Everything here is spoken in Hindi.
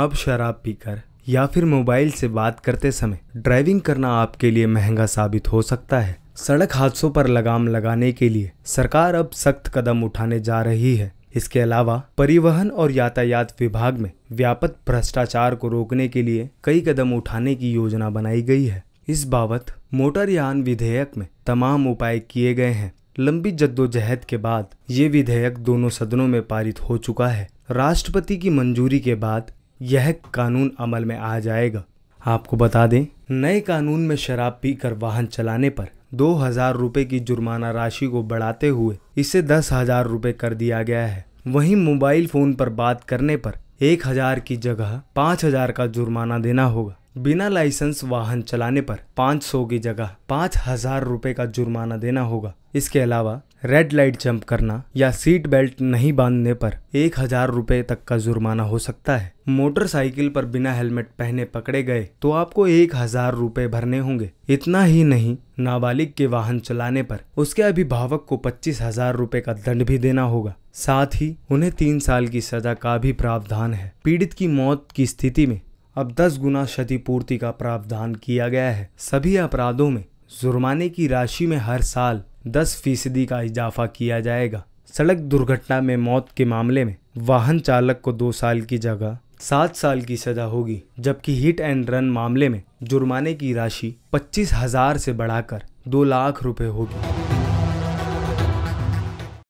अब शराब पीकर या फिर मोबाइल से बात करते समय ड्राइविंग करना आपके लिए महंगा साबित हो सकता है सड़क हादसों पर लगाम लगाने के लिए सरकार अब सख्त कदम उठाने जा रही है इसके अलावा परिवहन और यातायात विभाग में व्यापक भ्रष्टाचार को रोकने के लिए कई कदम उठाने की योजना बनाई गई है इस बाबत मोटर विधेयक में तमाम उपाय किए गए हैं लंबी जद्दोजहद के बाद ये विधेयक दोनों सदनों में पारित हो चुका है राष्ट्रपति की मंजूरी के बाद यह कानून अमल में आ जाएगा आपको बता दें नए कानून में शराब पीकर वाहन चलाने पर दो हजार रूपए की जुर्माना राशि को बढ़ाते हुए इसे दस हजार रूपए कर दिया गया है वहीं मोबाइल फोन पर बात करने पर एक हजार की जगह पाँच हजार का जुर्माना देना होगा बिना लाइसेंस वाहन चलाने पर सौ की जगह पाँच हजार रूपए का जुर्माना देना होगा इसके अलावा रेड लाइट जंप करना या सीट बेल्ट नहीं बांधने पर एक हजार रूपए तक का जुर्माना हो सकता है मोटरसाइकिल पर बिना हेलमेट पहने पकड़े गए तो आपको एक हजार रूपए भरने होंगे इतना ही नहीं नाबालिग के वाहन चलाने पर उसके अभिभावक को पच्चीस हजार रूपए का दंड भी देना होगा साथ ही उन्हें तीन साल की सजा का भी प्रावधान है पीड़ित की मौत की स्थिति में अब दस गुना क्षतिपूर्ति का प्रावधान किया गया है सभी अपराधों में जुर्माने की राशि में हर साल दस फीसदी का इजाफा किया जाएगा सड़क दुर्घटना में मौत के मामले में वाहन चालक को दो साल की जगह सात साल की सजा होगी जबकि हिट एंड रन मामले में जुर्माने की राशि पच्चीस हजार से बढ़ाकर दो लाख रुपए होगी